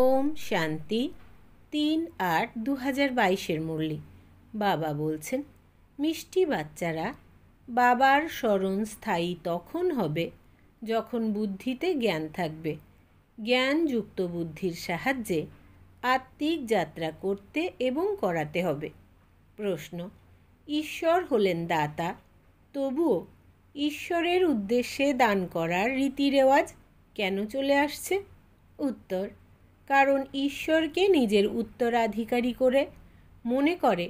ওম শান্তি তিন আট দু হাজার বাইশের মুরলি বাবা বলছেন মিষ্টি বাচ্চারা বাবার স্মরণ স্থায়ী তখন হবে যখন বুদ্ধিতে জ্ঞান থাকবে জ্ঞানযুক্ত বুদ্ধির সাহায্যে আত্মিক যাত্রা করতে এবং করাতে হবে প্রশ্ন ঈশ্বর হলেন দাতা তবুও ঈশ্বরের উদ্দেশ্যে দান করার রীতি রেওয়াজ কেন চলে আসছে উত্তর কারণ ঈশ্বরকে নিজের উত্তরাধিকারী করে মনে করে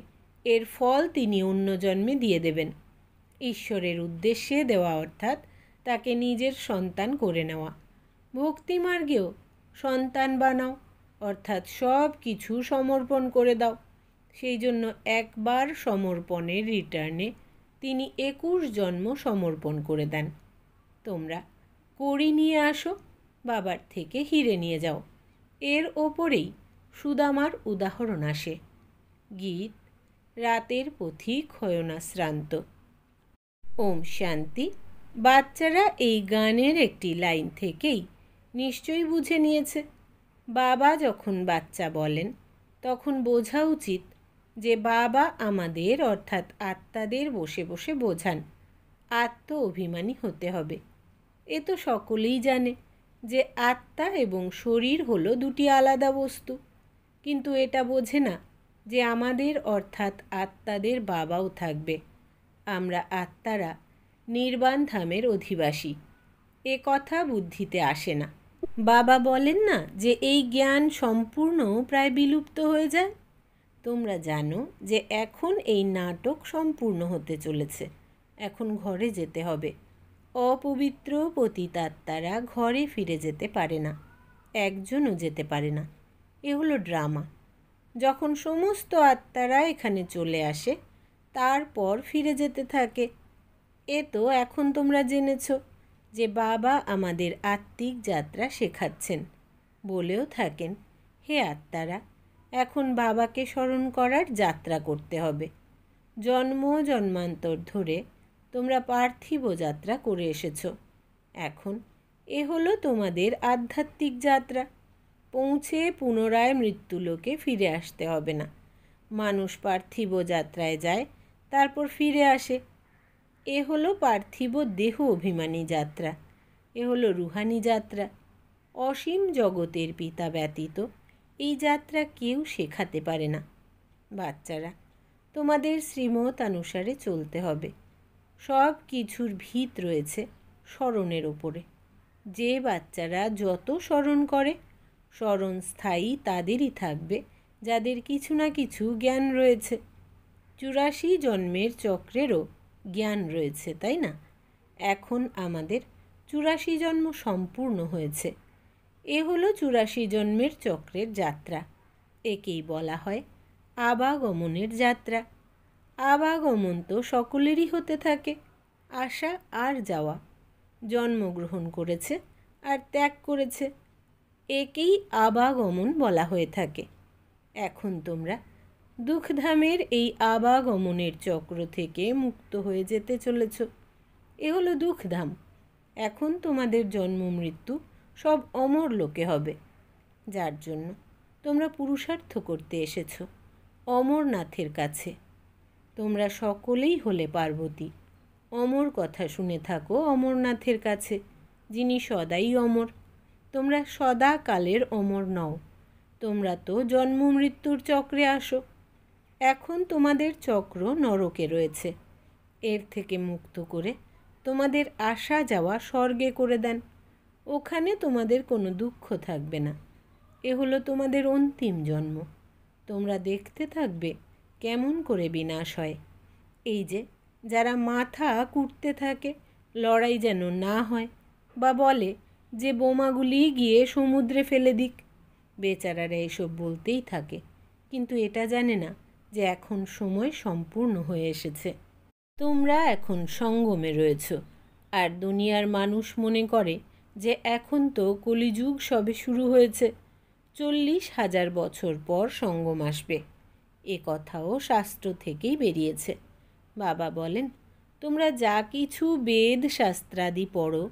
এর ফল তিনি অন্য জন্মে দিয়ে দেবেন ঈশ্বরের উদ্দেশ্যে দেওয়া অর্থাৎ তাকে নিজের সন্তান করে নেওয়া ভক্তিমার্গেও সন্তান বানাও অর্থাৎ সব কিছু সমর্পণ করে দাও সেই জন্য একবার সমর্পণের রিটার্নে তিনি একুশ জন্ম সমর্পণ করে দেন তোমরা করি নিয়ে আসো বাবার থেকে হিরে নিয়ে যাও এর ওপরেই সুদামার উদাহরণ আসে গীত রাতের পথিক হয় না শ্রান্ত ওম শান্তি বাচ্চারা এই গানের একটি লাইন থেকেই নিশ্চয়ই বুঝে নিয়েছে বাবা যখন বাচ্চা বলেন তখন বোঝা উচিত যে বাবা আমাদের অর্থাৎ আত্মাদের বসে বসে বোঝান আত্ম অভিমানী হতে হবে এ তো সকলেই জানে যে আত্মা এবং শরীর হল দুটি আলাদা বস্তু কিন্তু এটা বোঝে না যে আমাদের অর্থাৎ আত্মাদের বাবাও থাকবে আমরা আত্মারা নির্বাণ ধামের অধিবাসী এ কথা বুদ্ধিতে আসে না বাবা বলেন না যে এই জ্ঞান সম্পূর্ণ প্রায় বিলুপ্ত হয়ে যায় তোমরা জানো যে এখন এই নাটক সম্পূর্ণ হতে চলেছে এখন ঘরে যেতে হবে অপবিত্র পতিতাত্মারা ঘরে ফিরে যেতে পারে না একজনও যেতে পারে না এ হলো ড্রামা যখন সমস্ত আত্মারা এখানে চলে আসে তারপর ফিরে যেতে থাকে এ তো এখন তোমরা জেনেছ যে বাবা আমাদের আত্মিক যাত্রা শেখাচ্ছেন বলেও থাকেন হে আত্মারা এখন বাবাকে স্মরণ করার যাত্রা করতে হবে জন্ম জন্মান্তর ধরে তোমরা পার্থিব যাত্রা করে এসেছ এখন এ হলো তোমাদের আধ্যাত্মিক যাত্রা পৌঁছে পুনরায় মৃত্যুলোকে ফিরে আসতে হবে না মানুষ পার্থিব যাত্রায় যায় তারপর ফিরে আসে এ হলো পার্থিব দেহ অভিমানী যাত্রা এ হলো রুহানি যাত্রা অসীম জগতের পিতা ব্যতীত এই যাত্রা কেউ শেখাতে পারে না বাচ্চারা তোমাদের শ্রীমত অনুসারে চলতে হবে সব কিছুর ভিত রয়েছে স্মরণের ওপরে যে বাচ্চারা যত স্মরণ করে স্মরণ স্থায়ী তাদেরই থাকবে যাদের কিছু না কিছু জ্ঞান রয়েছে চুরাশি জন্মের চক্রেরও জ্ঞান রয়েছে তাই না এখন আমাদের চুরাশি জন্ম সম্পূর্ণ হয়েছে এ হলো চুরাশি জন্মের চক্রের যাত্রা একেই বলা হয় আবাগমনের যাত্রা আবাগমন তো সকলেরই হতে থাকে আসা আর যাওয়া জন্মগ্রহণ করেছে আর ত্যাগ করেছে একেই আবাগমন বলা হয়ে থাকে এখন তোমরা দুঃখধামের এই আবাগমনের চক্র থেকে মুক্ত হয়ে যেতে চলেছ এ হলো দুঃখধাম এখন তোমাদের জন্ম মৃত্যু সব অমর লোকে হবে যার জন্য তোমরা পুরুষার্থ করতে এসেছ অমরনাথের কাছে তোমরা সকলেই হলে পার্বতী অমর কথা শুনে থাকো অমরনাথের কাছে যিনি সদাই অমর তোমরা সদা কালের অমর নও তোমরা তো জন্ম মৃত্যুর চক্রে আসো এখন তোমাদের চক্র নরকে রয়েছে এর থেকে মুক্ত করে তোমাদের আসা যাওয়া স্বর্গে করে দেন ওখানে তোমাদের কোনো দুঃখ থাকবে না এ হলো তোমাদের অন্তিম জন্ম তোমরা দেখতে থাকবে কেমন করে বিনাশ হয় এই যে যারা মাথা কুটতে থাকে লড়াই যেন না হয় বা বলে যে বোমাগুলি গিয়ে সমুদ্রে ফেলে দিক বেচারারা এসব বলতেই থাকে কিন্তু এটা জানে না যে এখন সময় সম্পূর্ণ হয়ে এসেছে তোমরা এখন সঙ্গমে রয়েছ আর দুনিয়ার মানুষ মনে করে যে এখন তো কলিযুগ সবে শুরু হয়েছে চল্লিশ হাজার বছর পর সঙ্গম আসবে এ কথাও শাস্ত্র থেকেই বেরিয়েছে বাবা বলেন তোমরা যা কিছু বেদ শাস্ত্রাদি পড়ো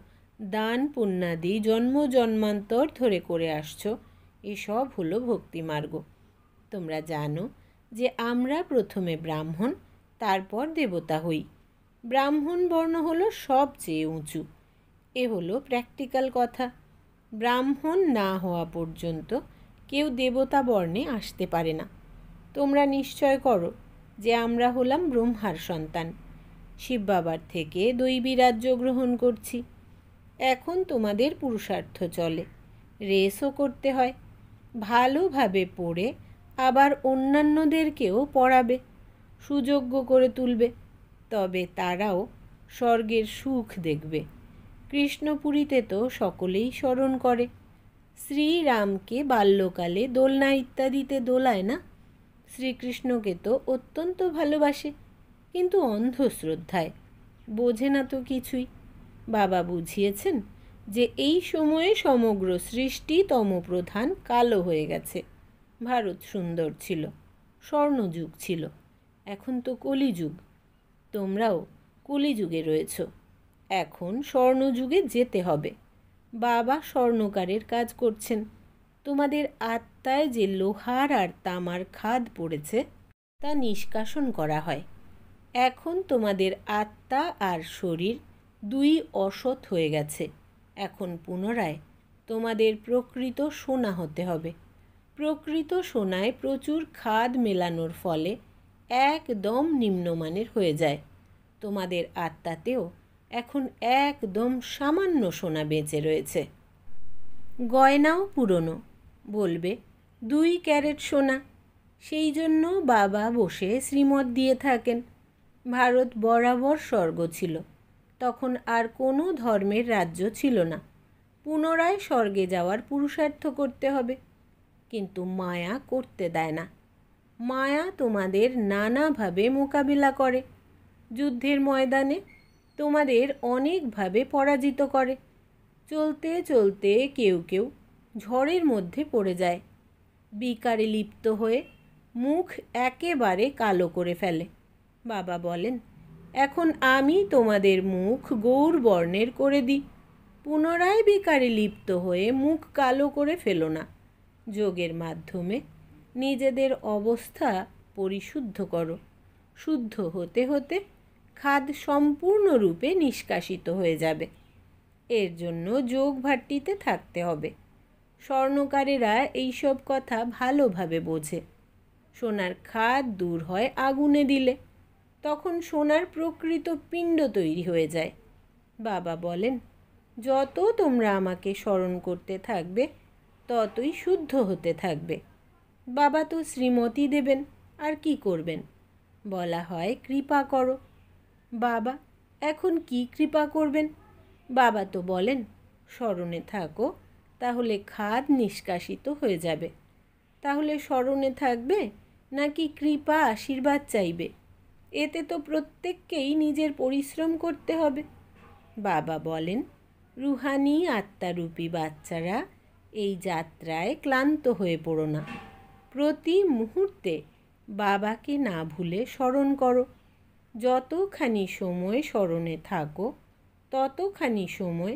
দান পুণ্যাদি জন্ম জন্মান্তর ধরে করে আসছো এসব হলো ভক্তিমার্গ তোমরা জানো যে আমরা প্রথমে ব্রাহ্মণ তারপর দেবতা হই ব্রাহ্মণ বর্ণ হলো সবচেয়ে উঁচু এ হলো প্র্যাকটিক্যাল কথা ব্রাহ্মণ না হওয়া পর্যন্ত কেউ দেবতা বর্ণে আসতে পারে না তোমরা নিশ্চয় করো যে আমরা হলাম ব্রহ্মার সন্তান শিব বাবার থেকে দৈবী রাজ্য গ্রহণ করছি এখন তোমাদের পুরুষার্থ চলে রেসও করতে হয় ভালোভাবে পড়ে আবার অন্যান্যদেরকেও পড়াবে সুযোগ্য করে তুলবে তবে তারাও স্বর্গের সুখ দেখবে কৃষ্ণপুরীতে তো সকলেই স্মরণ করে শ্রীরামকে বাল্যকালে দোলনা ইত্যাদিতে দোলায় না শ্রীকৃষ্ণকে তো অত্যন্ত ভালোবাসে কিন্তু অন্ধ শ্রদ্ধায় বোঝে না তো কিছুই বাবা বুঝিয়েছেন যে এই সময়ে সমগ্র সৃষ্টি তমপ্রধান কালো হয়ে গেছে ভারত সুন্দর ছিল স্বর্ণযুগ ছিল এখন তো কলিযুগ তোমরাও কলিযুগে রয়েছ এখন স্বর্ণযুগে যেতে হবে বাবা স্বর্ণকারের কাজ করছেন তোমাদের আত্ম তাই যে লোহার আর তামার খাদ পড়েছে তা নিষ্কাশন করা হয় এখন তোমাদের আত্মা আর শরীর দুই অসৎ হয়ে গেছে এখন পুনরায় তোমাদের প্রকৃত সোনা হতে হবে প্রকৃত সোনায় প্রচুর খাদ মেলানোর ফলে একদম নিম্নমানের হয়ে যায় তোমাদের আত্মাতেও এখন একদম সামান্য সোনা বেঁচে রয়েছে গয়নাও পুরনো বলবে দুই ক্যারেট সোনা সেই জন্য বাবা বসে শ্রীমত দিয়ে থাকেন ভারত বরাবর স্বর্গ ছিল তখন আর কোনো ধর্মের রাজ্য ছিল না পুনরায় স্বর্গে যাওয়ার পুরুষার্থ করতে হবে কিন্তু মায়া করতে দেয় না মায়া তোমাদের নানাভাবে মোকাবিলা করে যুদ্ধের ময়দানে তোমাদের অনেকভাবে পরাজিত করে চলতে চলতে কেউ কেউ ঝড়ের মধ্যে পড়ে যায় বিকারে লিপ্ত হয়ে মুখ একেবারে কালো করে ফেলে বাবা বলেন এখন আমি তোমাদের মুখ গৌর বর্ণের করে দিই পুনরায় বিকারে লিপ্ত হয়ে মুখ কালো করে ফেলো না যোগের মাধ্যমে নিজেদের অবস্থা পরিশুদ্ধ করো শুদ্ধ হতে হতে খাদ সম্পূর্ণরূপে নিষ্কাশিত হয়ে যাবে এর জন্য যোগ ভাটিতে থাকতে হবে স্বর্ণকারেরা এইসব কথা ভালোভাবে বোঝে সোনার খাদ দূর হয় আগুনে দিলে তখন সোনার প্রকৃত পিণ্ড তৈরি হয়ে যায় বাবা বলেন যত তোমরা আমাকে স্মরণ করতে থাকবে ততই শুদ্ধ হতে থাকবে বাবা তো শ্রীমতি দেবেন আর কি করবেন বলা হয় কৃপা করো বাবা এখন কি কৃপা করবেন বাবা তো বলেন স্মরণে থাকো তাহলে খাদ নিষ্কাশিত হয়ে যাবে তাহলে স্মরণে থাকবে নাকি কৃপা আশীর্বাদ চাইবে এতে তো প্রত্যেককেই নিজের পরিশ্রম করতে হবে বাবা বলেন রুহানি আত্মারূপী বাচ্চারা এই যাত্রায় ক্লান্ত হয়ে পড়ো না প্রতি মুহূর্তে বাবাকে না ভুলে স্মরণ করো যতখানি সময় স্মরণে থাকো ততখানি সময়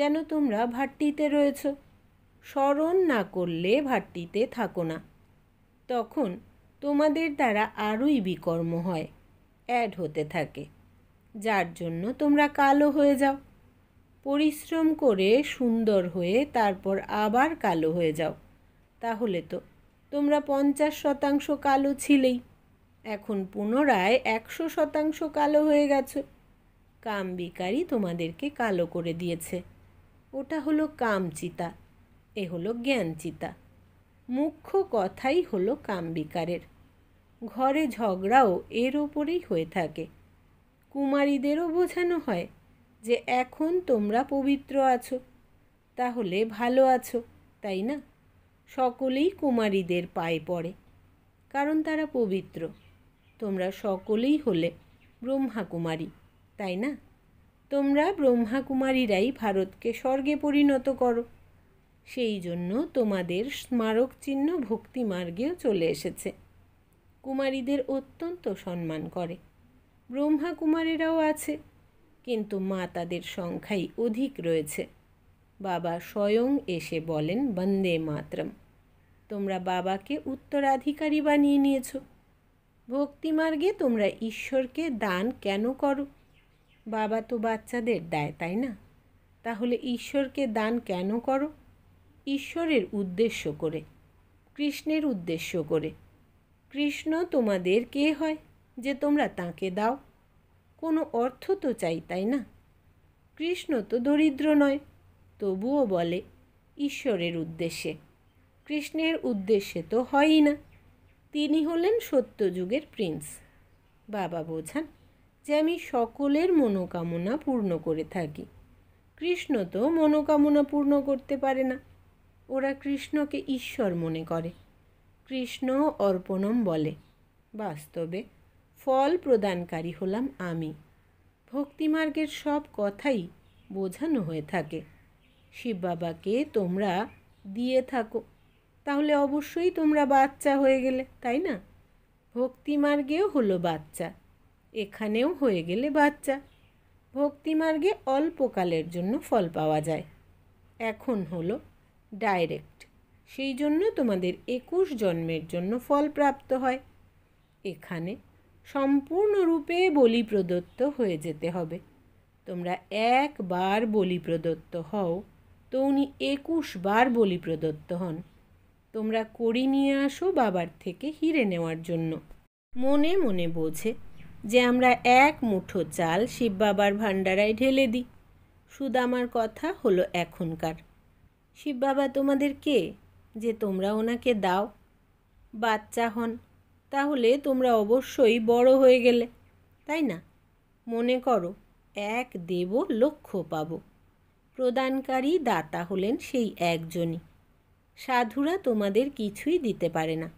যেন তোমরা ভাট্টিতে রয়েছ স্মরণ না করলে ভাট্টিতে থাকো না তখন তোমাদের দ্বারা আরোই বিকর্ম হয় অ্যাড হতে থাকে যার জন্য তোমরা কালো হয়ে যাও পরিশ্রম করে সুন্দর হয়ে তারপর আবার কালো হয়ে যাও তাহলে তো তোমরা পঞ্চাশ শতাংশ কালো ছিলেই এখন পুনরায় একশো শতাংশ কালো হয়ে গেছো বিকারই তোমাদেরকে কালো করে দিয়েছে ওটা হলো কামচিতা এ হলো জ্ঞানচিতা মুখ্য কথাই হলো কামবিকারের ঘরে ঝগড়াও এর ওপরেই হয়ে থাকে কুমারীদেরও বোঝানো হয় যে এখন তোমরা পবিত্র আছো তাহলে ভালো আছো তাই না সকলেই কুমারীদের পায়ে পড়ে কারণ তারা পবিত্র তোমরা সকলেই হলে ব্রহ্মা কুমারী তাই না তোমরা ব্রহ্মাকুমারীরাই ভারতকে স্বর্গে পরিণত করো সেই জন্য তোমাদের স্মারক চিহ্ন ভক্তিমার্গেও চলে এসেছে কুমারীদের অত্যন্ত সম্মান করে ব্রহ্মা কুমারেরাও আছে কিন্তু মা তাদের সংখ্যাই অধিক রয়েছে বাবা স্বয়ং এসে বলেন বন্দে মাতরম তোমরা বাবাকে উত্তরাধিকারী বানিয়ে নিয়েছ ভক্তিমার্গে তোমরা ঈশ্বরকে দান কেন করো বাবা তো বাচ্চাদের দেয় তাই না তাহলে ঈশ্বরকে দান কেন করো ঈশ্বরের উদ্দেশ্য করে কৃষ্ণের উদ্দেশ্য করে কৃষ্ণ তোমাদের কে হয় যে তোমরা তাকে দাও কোনো অর্থ তো চাই তাই না কৃষ্ণ তো দরিদ্র নয় তবুও বলে ঈশ্বরের উদ্দেশ্যে কৃষ্ণের উদ্দেশ্যে তো হয়ই না তিনি হলেন সত্যযুগের প্রিন্স বাবা বোঝান যে আমি সকলের মনোকামনা পূর্ণ করে থাকি কৃষ্ণ তো মনোকামনা পূর্ণ করতে পারে না ওরা কৃষ্ণকে ঈশ্বর মনে করে কৃষ্ণ অর্পণম বলে বাস্তবে ফল প্রদানকারী হলাম আমি ভক্তিমার্গের সব কথাই বোঝানো হয়ে থাকে শিব বাবাকে তোমরা দিয়ে থাকো তাহলে অবশ্যই তোমরা বাচ্চা হয়ে গেলে তাই না ভক্তিমার্গেও হলো বাচ্চা এখানেও হয়ে গেলে বাচ্চা ভক্তিমার্গে অল্পকালের জন্য ফল পাওয়া যায় এখন হলো ডাইরেক্ট সেই জন্য তোমাদের একুশ জন্মের জন্য ফল প্রাপ্ত হয় এখানে সম্পূর্ণরূপে বলি প্রদত্ত হয়ে যেতে হবে তোমরা একবার বলি প্রদত্ত হও তো উনি একুশ বার বলি প্রদত্ত হন তোমরা করি নিয়ে আসো বাবার থেকে হিরে নেওয়ার জন্য মনে মনে বোঝে যে আমরা এক মুঠো চাল শিব বাবার ভাণ্ডারায় ঢেলে দিই সুদামার কথা হলো এখনকার শিব বাবা তোমাদের কে যে তোমরা ওনাকে দাও বাচ্চা হন তাহলে তোমরা অবশ্যই বড় হয়ে গেলে তাই না মনে করো এক দেব লক্ষ্য পাব প্রদানকারী দাতা হলেন সেই একজনই সাধুরা তোমাদের কিছুই দিতে পারে না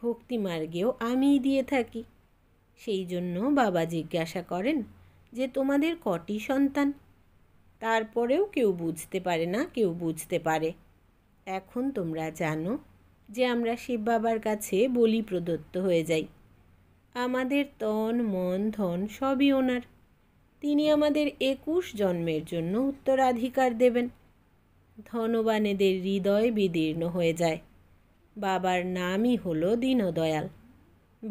ভক্তিমার্গেও আমিই দিয়ে থাকি সেই জন্য বাবা জিজ্ঞাসা করেন যে তোমাদের কটি সন্তান তারপরেও কেউ বুঝতে পারে না কেউ বুঝতে পারে এখন তোমরা জানো যে আমরা শিব বাবার কাছে বলি প্রদত্ত হয়ে যাই আমাদের তন মন ধন সবই ওনার তিনি আমাদের একুশ জন্মের জন্য উত্তরাধিকার দেবেন ধনবানেদের হৃদয় বিদীর্ণ হয়ে যায় বাবার নামই হলো দীনদয়াল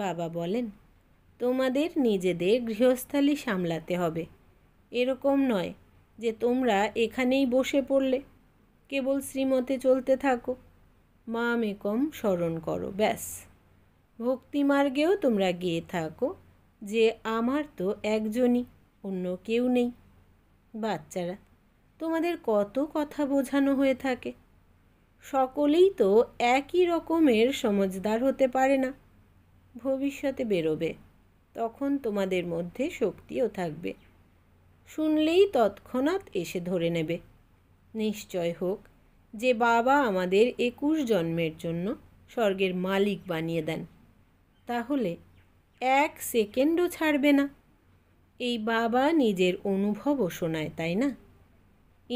বাবা বলেন তোমাদের নিজেদের গৃহস্থালি সামলাতে হবে এরকম নয় যে তোমরা এখানেই বসে পড়লে কেবল শ্রীমতে চলতে থাকো মা মেকম স্মরণ করো ব্যাস ভক্তিমার্গেও তোমরা গিয়ে থাকো যে আমার তো একজনই অন্য কেউ নেই বাচ্চারা তোমাদের কত কথা বোঝানো হয়ে থাকে সকলেই তো একই রকমের সমজদার হতে পারে না ভবিষ্যতে বেরোবে তখন তোমাদের মধ্যে শক্তিও থাকবে শুনলেই তৎক্ষণাৎ এসে ধরে নেবে নিশ্চয় হোক যে বাবা আমাদের একুশ জন্মের জন্য স্বর্গের মালিক বানিয়ে দেন তাহলে এক সেকেন্ডও ছাড়বে না এই বাবা নিজের অনুভবও শোনায় তাই না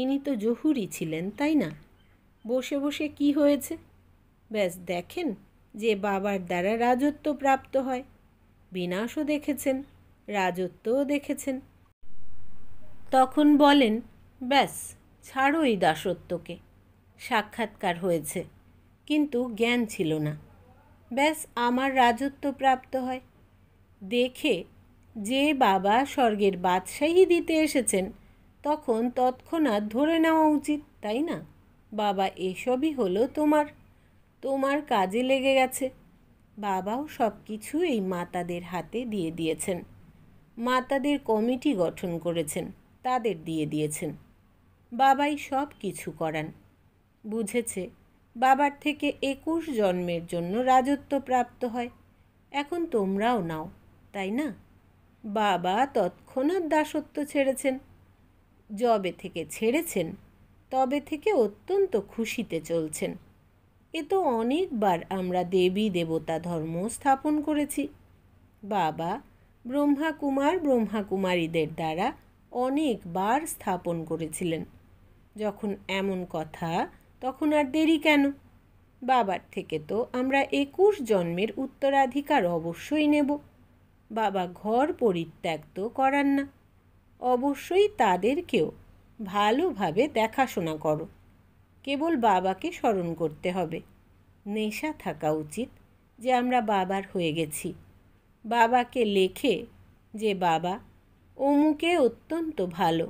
ইনি তো জহুরি ছিলেন তাই না বসে বসে কি হয়েছে ব্যাস দেখেন যে বাবার দ্বারা রাজত্ব প্রাপ্ত হয় বিনাশও দেখেছেন রাজত্বও দেখেছেন তখন বলেন ব্যাস ছাড়ো এই দাসত্বকে সাক্ষাৎকার হয়েছে কিন্তু জ্ঞান ছিল না ব্যাস আমার রাজত্ব প্রাপ্ত হয় দেখে যে বাবা স্বর্গের বাদশাহী দিতে এসেছেন তখন তৎক্ষণাৎ ধরে নেওয়া উচিত তাই না বাবা এসবই হলো তোমার তোমার কাজে লেগে গেছে বাবাও সব কিছু এই মাতাদের হাতে দিয়ে দিয়েছেন মাতাদের কমিটি গঠন করেছেন তাদের দিয়ে দিয়েছেন বাবাই সব কিছু করান বুঝেছে বাবার থেকে একুশ জন্মের জন্য রাজত্ব প্রাপ্ত হয় এখন তোমরাও নাও তাই না বাবা তৎক্ষণাৎ দাসত্ব ছেড়েছেন জবে থেকে ছেড়েছেন তবে থেকে অত্যন্ত খুশিতে চলছেন এ তো অনেকবার আমরা দেবী দেবতা ধর্ম স্থাপন করেছি বাবা ব্রহ্মা কুমার ব্রহ্মা কুমারীদের দ্বারা অনেকবার স্থাপন করেছিলেন যখন এমন কথা তখন আর দেরি কেন বাবার থেকে তো আমরা একুশ জন্মের উত্তরাধিকার অবশ্যই নেব বাবা ঘর পরিত্যাগ তো করার না অবশ্যই তাদেরকেও ভালোভাবে দেখাশোনা করো কেবল বাবাকে স্মরণ করতে হবে নেশা থাকা উচিত যে আমরা বাবার হয়ে গেছি বাবাকে লেখে যে বাবা অমুকে অত্যন্ত ভালো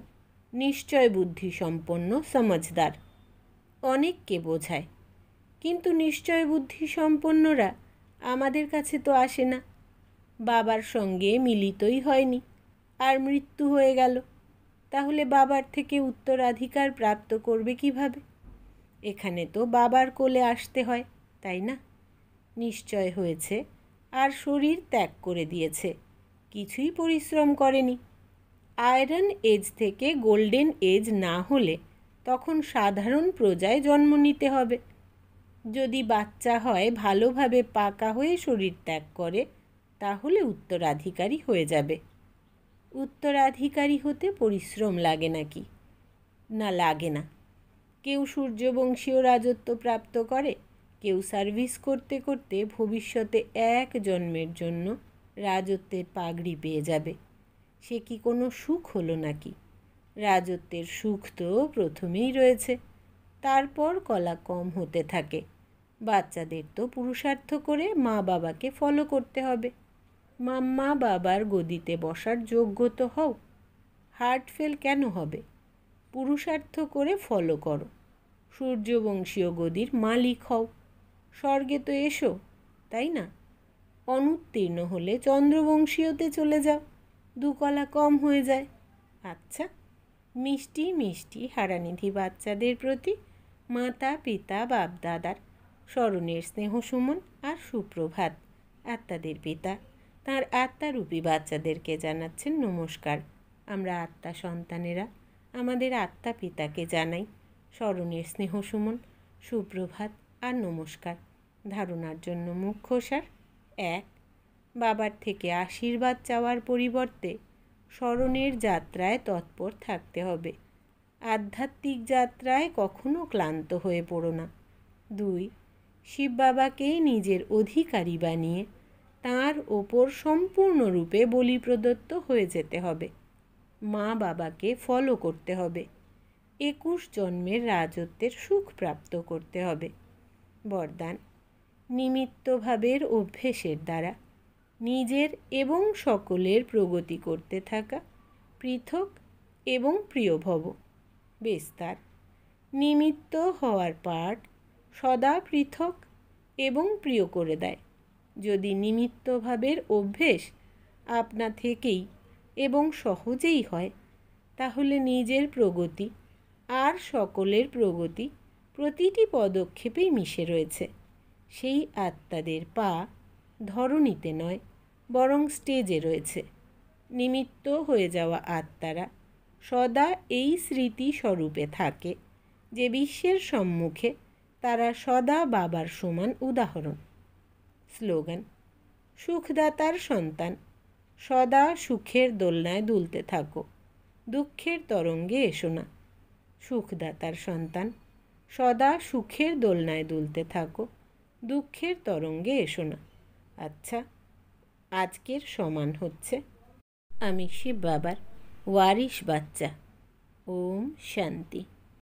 নিশ্চয় বুদ্ধিসম্পন্ন সমাজদার অনেককে বোঝায় কিন্তু নিশ্চয় বুদ্ধিসম্পন্নরা আমাদের কাছে তো আসে না বাবার সঙ্গে মিলিতই হয়নি আর মৃত্যু হয়ে গেল তাহলে বাবার থেকে উত্তরাধিকার প্রাপ্ত করবে কিভাবে এখানে তো বাবার কোলে আসতে হয় তাই না নিশ্চয় হয়েছে আর শরীর ত্যাগ করে দিয়েছে কিছুই পরিশ্রম করেনি আয়রন এজ থেকে গোল্ডেন এজ না হলে তখন সাধারণ প্রজায় জন্ম নিতে হবে যদি বাচ্চা হয় ভালোভাবে পাকা হয়ে শরীর ত্যাগ করে তাহলে উত্তরাধিকারী হয়ে যাবে উত্তরাধিকারী হতে পরিশ্রম লাগে নাকি না লাগে না কেউ সূর্যবংশীয় রাজত্ব প্রাপ্ত করে কেউ সার্ভিস করতে করতে ভবিষ্যতে এক জন্মের জন্য রাজত্বের পাগড়ি পেয়ে যাবে সে কি কোনো সুখ হলো নাকি রাজত্বের সুখ তো প্রথমেই রয়েছে তারপর কলা কম হতে থাকে বাচ্চাদের তো পুরুষার্থ করে মা বাবাকে ফলো করতে হবে মাম্মা বাবার গদিতে বসার যোগ্য তো হও হার্ট ফেল কেন হবে পুরুষার্থ করে ফলো করো সূর্যবংশীয় গদির মালিক হও স্বর্গে তো এসো তাই না অনুত্তীর্ণ হলে চন্দ্রবংশীয়তে চলে যাও দুকলা কম হয়ে যায় আচ্ছা মিষ্টি মিষ্টি হারানিধি বাচ্চাদের প্রতি মাতা পিতা বাপ দাদার স্মরণের স্নেহ সুমন আর সুপ্রভাত আত্মাদের পিতা তাঁর আত্মারূপী বাচ্চাদেরকে জানাচ্ছেন নমস্কার আমরা আত্মা সন্তানেরা আমাদের আত্মা পিতাকে জানাই স্মরণের স্নেহ সুমন সুপ্রভাত আর নমস্কার ধারণার জন্য মুখ্য সার এক বাবার থেকে আশীর্বাদ চাওয়ার পরিবর্তে স্মরণের যাত্রায় তৎপর থাকতে হবে আধ্যাত্মিক যাত্রায় কখনো ক্লান্ত হয়ে পড়ো না দুই শিব বাবাকে নিজের অধিকারী বানিয়ে তাঁর ওপর সম্পূর্ণরূপে বলি প্রদত্ত হয়ে যেতে হবে মা বাবাকে ফলো করতে হবে একুশ জন্মের রাজত্বের সুখ প্রাপ্ত করতে হবে বরদান নিমিত্তভাবের অভ্যেসের দ্বারা নিজের এবং সকলের প্রগতি করতে থাকা পৃথক এবং প্রিয়ভব বিস্তার নিমিত্ত হওয়ার পাঠ সদা পৃথক এবং প্রিয় করে দেয় যদি নিমিত্তভাবের অভ্যেস আপনা থেকেই এবং সহজেই হয় তাহলে নিজের প্রগতি আর সকলের প্রগতি প্রতিটি পদক্ষেপেই মিশে রয়েছে সেই আত্মাদের পা ধরণীতে নয় বরং স্টেজে রয়েছে নিমিত্ত হয়ে যাওয়া আত্মারা সদা এই স্মৃতি স্বরূপে থাকে যে বিশ্বের সম্মুখে তারা সদা বাবার সমান উদাহরণ স্লোগান সুখদাতার সন্তান সদা সুখের দোলনায় দুলতে থাকো দুঃখের তরঙ্গে এসো না সুখদাতার সন্তান সদা সুখের দোলনায় দুলতে থাকো দুঃখের তরঙ্গে এসো না আচ্ছা আজকের সমান হচ্ছে আমি শিব বাবার ওয়ারিশ বাচ্চা ওম শান্তি